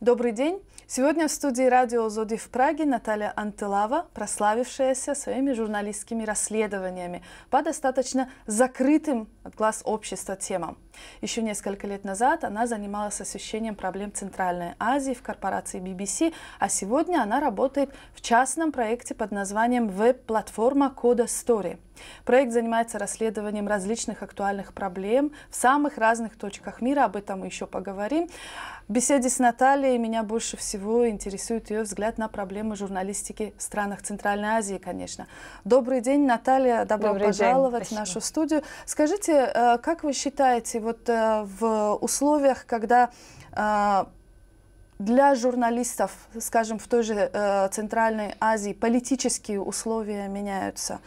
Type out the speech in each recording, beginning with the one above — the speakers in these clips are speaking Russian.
Добрый день! Сегодня в студии радио «Зоди» в Праге Наталья Антылава, прославившаяся своими журналистскими расследованиями по достаточно закрытым от глаз общества темам. Еще несколько лет назад она занималась освещением проблем Центральной Азии в корпорации BBC, а сегодня она работает в частном проекте под названием «Веб-платформа Кода Story». Проект занимается расследованием различных актуальных проблем в самых разных точках мира, об этом мы еще поговорим. В беседе с Натальей меня больше всего интересует ее взгляд на проблемы журналистики в странах Центральной Азии, конечно. Добрый день, Наталья, добро Добрый пожаловать день. в нашу студию. Скажите, э, как вы считаете, вот э, в условиях, когда э, для журналистов, скажем, в той же Центральной Азии политические условия меняются,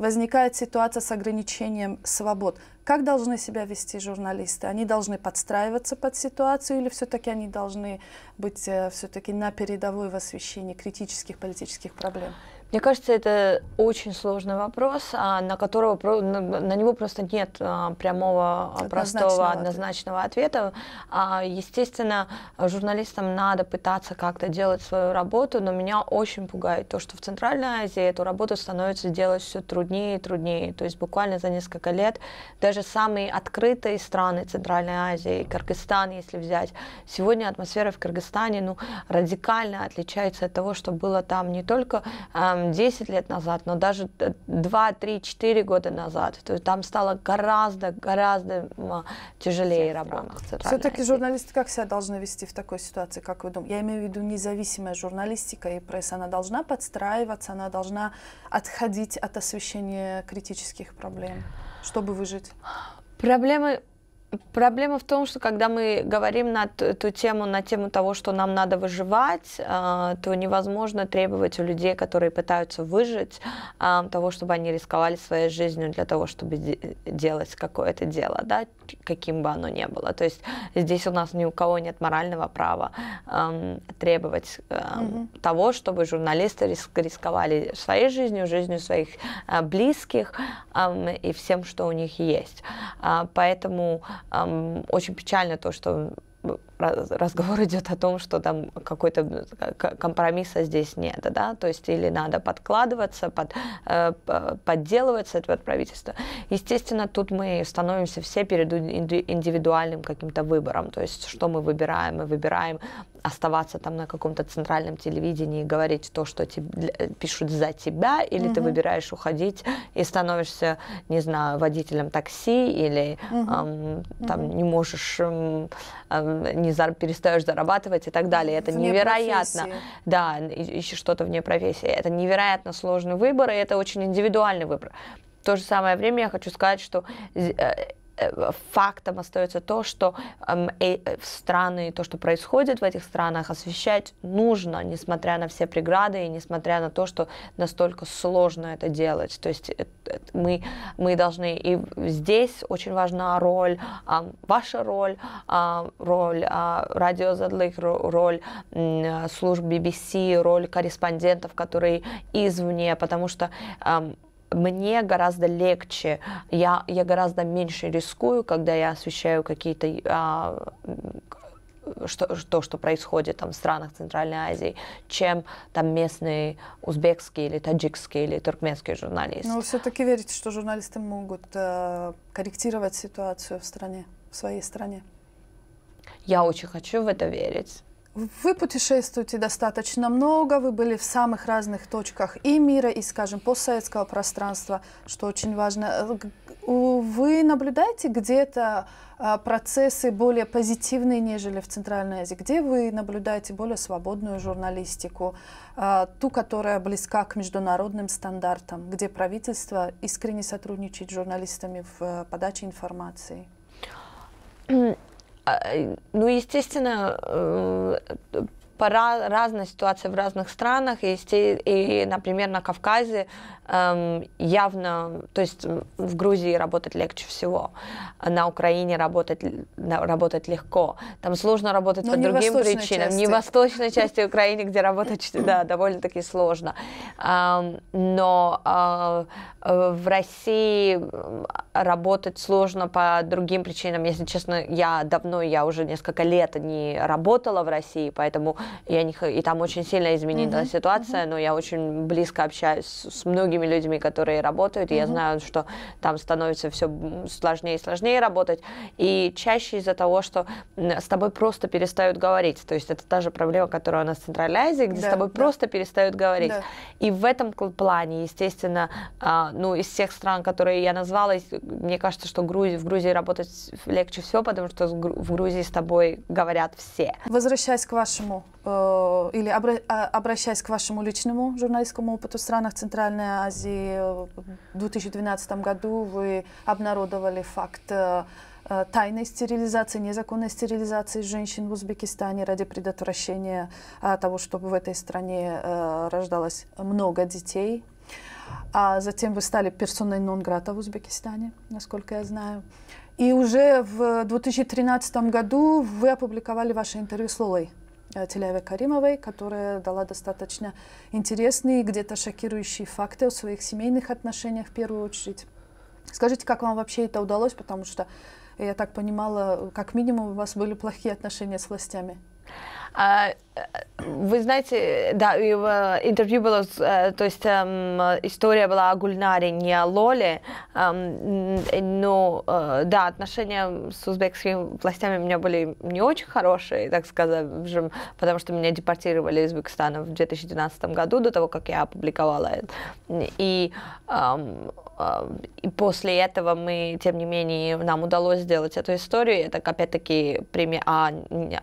возникает ситуация с ограничением свобод. Как должны себя вести журналисты? Они должны подстраиваться под ситуацию или все-таки они должны быть э, все-таки на передовой в освещении критических политических проблем? Мне кажется, это очень сложный вопрос, а, на которого на него просто нет а, прямого, а, простого, однозначного ответа. Естественно, журналистам надо пытаться как-то делать свою работу, но меня очень пугает то, что в Центральной Азии эту работу становится делать все труднее и труднее. То есть буквально за несколько лет даже самые открытые страны Центральной Азии, Кыргызстан, если взять, сегодня атмосфера в Кыргызстане ну, радикально отличается от того, что было там не только эм, там 10 лет назад, но даже 2, 3, 4 года назад. То там стало гораздо, гораздо тяжелее работать. Все-таки журналисты как себя должны вести в такой ситуации, как вы думаете? Я имею в виду независимая журналистика и пресса, она должна подстраиваться, она должна отходить от освещения критических проблем, чтобы выжить. Проблемы Проблема в том, что когда мы говорим на эту тему, на тему того, что нам надо выживать, а, то невозможно требовать у людей, которые пытаются выжить, а, того, чтобы они рисковали своей жизнью для того, чтобы делать какое-то дело, да, каким бы оно ни было. То есть здесь у нас ни у кого нет морального права требовать угу. того, чтобы журналисты рисковали своей жизнью, жизнью своих близких и всем, что у них есть. Поэтому очень печально то, что разговор идет о том, что там какой-то э, компромисса здесь нет, да, то есть или надо подкладываться, под, э, подделываться этого правительства. Естественно, тут мы становимся все перед индивидуальным каким-то выбором, то есть что мы выбираем, мы выбираем оставаться там на каком-то центральном телевидении и говорить то, что тебе, э, пишут за тебя, или угу. ты выбираешь уходить и становишься, не знаю, водителем такси, или угу. эм, там угу. не можешь эм, не не зар- перестаешь зарабатывать и так далее. Это вне невероятно. Профессии. Да, ищешь что-то вне профессии. Это невероятно сложный выбор, и это очень индивидуальный выбор. В то же самое время я хочу сказать, что э, Э, фактом остается то, что эм, э, э, страны, то, что происходит в этих странах, освещать нужно, несмотря на все преграды и несмотря на то, что настолько сложно это делать. То есть мы, мы должны, и здесь очень важна роль, ваша роль, а, роль а, радио Задлык, роль служб BBC, роль корреспондентов, которые извне, потому что мне гораздо легче, я, я гораздо меньше рискую, когда я освещаю какие-то а, что, то, что происходит там, в странах Центральной Азии, чем там местные узбекские или таджикские или туркменские журналисты. Но вы все-таки верите, что журналисты могут э, корректировать ситуацию в стране, в своей стране? Я очень хочу в это верить. Вы путешествуете достаточно много, вы были в самых разных точках и мира, и, скажем, постсоветского пространства, что очень важно. Э, вы наблюдаете где-то а, процессы более позитивные, нежели в Центральной Азии? Где вы наблюдаете более свободную журналистику, а, ту, которая близка к международным стандартам, где правительство искренне сотрудничает с журналистами в э, подаче информации? А, э, ну, естественно, э, пора, разной ситуации в разных странах, и, и например, на Кавказе эм, явно, то есть в Грузии работать легче всего, на Украине работать, работать легко, там сложно работать Но по другим причинам, части. не в восточной части Украины, где работать да, довольно-таки сложно. но а, э, в России э, работать сложно по другим причинам, если честно, я давно, я уже несколько лет не работала в России, поэтому я не, и там очень сильно изменилась mm-hmm. ситуация, mm-hmm. но я очень близко общаюсь с, многими людьми, которые работают, mm-hmm. я знаю, что там становится все сложнее и сложнее работать, и чаще из-за того, что с тобой просто перестают говорить, то есть это та же проблема, которая у нас в централизе, где да, с тобой да. просто перестают говорить. Да. И в этом плане, естественно, а, ну, из всех стран, которые я назвала, мне кажется, что в Грузии работать легче всего, потому что в Грузии с тобой говорят все. Возвращаясь к вашему Э, или а, обращаясь к вашему личному журналистскому опыту в странах Центральной Азии, э, в 2012 году вы обнародовали факт э, тайной стерилизации, незаконной стерилизации женщин в Узбекистане ради предотвращения того, чтобы в этой стране рождалось много детей. А затем вы стали персоной нон-грата в Узбекистане, насколько я знаю. И уже в 2013 году вы опубликовали ваше интервью с Лолой Э, Теляве Каримовой, которая дала достаточно интересные, где-то шокирующие факты о своих семейных отношениях в первую очередь. Скажите, как вам вообще это удалось, потому что я так понимала, как минимум у вас были плохие отношения с властями. А, вы знаете, да, э, интервью было, э, то есть эм, история была о Гульнаре, не о Лоле, эм, но ну, э, да, отношения с узбекскими властями у меня были не очень хорошие, так сказать, потому что меня депортировали из Узбекистана в 2012 году, до того, как я опубликовала это. И эм, и после этого мы, тем не менее, нам удалось сделать эту историю. Это опять-таки пример. а,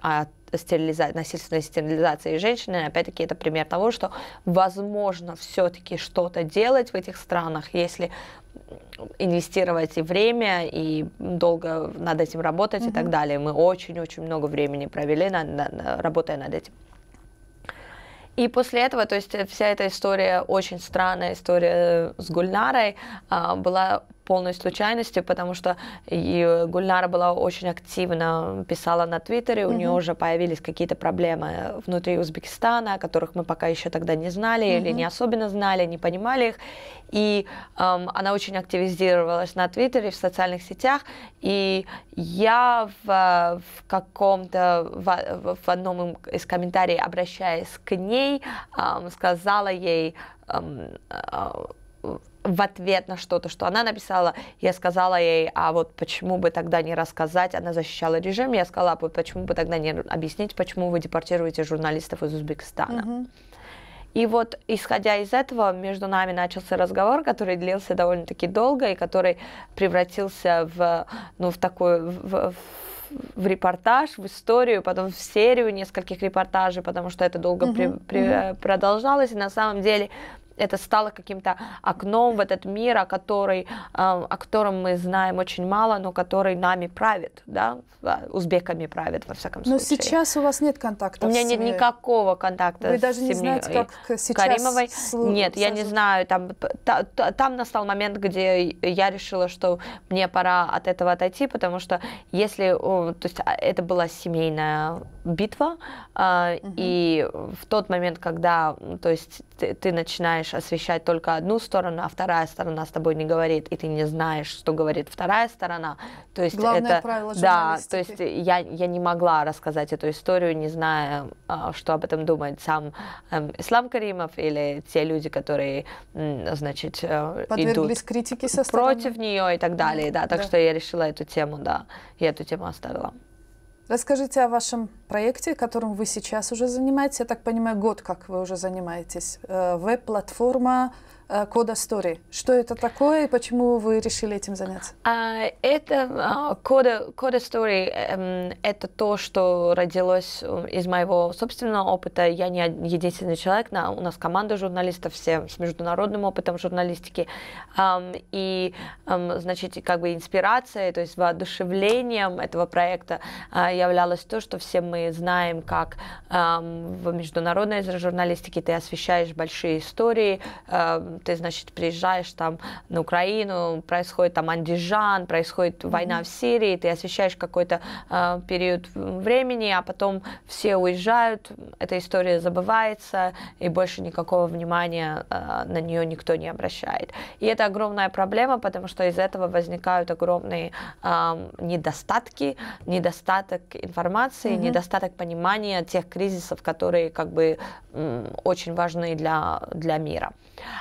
а стерилиза... насильственной стерилизации женщины. Опять-таки, это пример того, что возможно все-таки что-то делать в этих странах, если инвестировать и время, и долго над этим работать mm-hmm. и так далее. Мы очень-очень много времени провели, на, на, на, работая над этим. И после этого, то есть э, вся эта история, очень странная история э, с Гульнарой, а, была полной случайностью, потому что Гульнара была очень активно, писала на Твиттере, у mm-hmm. нее уже появились какие-то проблемы внутри Узбекистана, о которых мы пока еще тогда не знали mm-hmm. или не особенно знали, не понимали их. И эм, она очень активизировалась на Твиттере, в социальных сетях, и я в, в каком-то, в, в одном из комментариев, обращаясь к ней, эм, сказала ей, эм, э, в ответ на что-то, что она написала, я сказала ей, а вот почему бы тогда не рассказать, она защищала режим, я сказала, а почему бы тогда не объяснить, почему вы депортируете журналистов из Узбекистана. И вот, исходя из этого, между нами начался разговор, который длился довольно-таки долго и который превратился в, ну, в такой в, в, в репортаж, в историю, потом в серию нескольких репортажей, потому что это долго mm-hmm. при, при, продолжалось. И на самом деле это стало каким-то окном в этот мир, о, который, а, о котором мы знаем очень мало, но который нами правит, да, а, узбеками правит, во всяком но случае. Но сейчас у вас нет контакта У меня нет никакого контакта Вы даже не знаете, как э, сейчас Каримовой. Слух, нет, сажу. я не знаю, там, та, та, там настал момент, где я решила, что мне пора от этого отойти, потому что если, то есть а, это была семейная битва, угу. и в тот момент, когда, то есть ты, ты начинаешь освещать только одну сторону, а вторая сторона с тобой не говорит, и ты не знаешь, что говорит вторая сторона. То есть Главное это, правило Да, то есть я, я не могла рассказать эту историю, не зная, а, что об этом думает сам э, Ислам Каримов или те люди, которые, значит, э, Подверглись идут критике со стороны. против нее и так далее, да, так да. что я решила эту тему, да, я эту тему оставила. Расскажите о вашем проекте, которым вы сейчас уже занимаетесь. Я так понимаю, год как вы уже занимаетесь. Э, веб-платформа Э, кода Story. Что это такое и почему вы решили этим заняться? А, это а, Кода, Кода Story — это то, что родилось э, из моего собственного опыта. Я не единственный человек, на, у нас команда журналистов все с международным опытом журналистики. и, значит, как бы инспирация, то есть воодушевлением этого проекта а, являлось то, что все мы знаем, как в международной журналистике ты освещаешь большие истории, ты, значит, приезжаешь там на Украину, происходит там Андижан, происходит mm-hmm. война в Сирии, ты освещаешь какой-то э, период времени, а потом все уезжают, эта история забывается, и больше никакого внимания э, на нее никто не обращает. И это огромная проблема, потому что из этого возникают огромные э, недостатки, недостаток информации, mm-hmm. недостаток понимания тех кризисов, которые как бы очень важны для, для мира.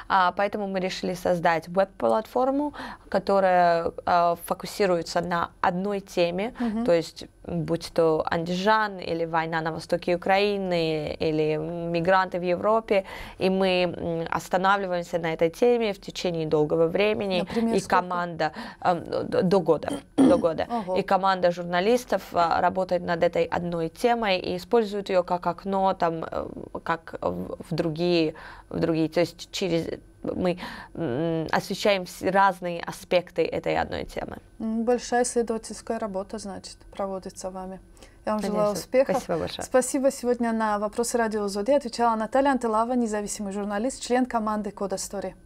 А, а, поэтому мы решили создать веб-платформу, которая а, фокусируется на одной теме, угу. то есть будь то Андижан или война на востоке Украины или мигранты в Европе, и мы останавливаемся на этой теме в течение долгого времени, Например, и команда э, до года, до года, и команда журналистов а, работает над этой одной темой и использует ее как окно там, э, как в другие, в другие, то есть через мы освещаем разные аспекты этой одной темы. Большая исследовательская работа, значит, проводится вами. Я вам Конечно. желаю успехов. Спасибо большое. Спасибо. Сегодня на вопросы радио Зоди отвечала Наталья Антелава, независимый журналист, член команды Кода Стори.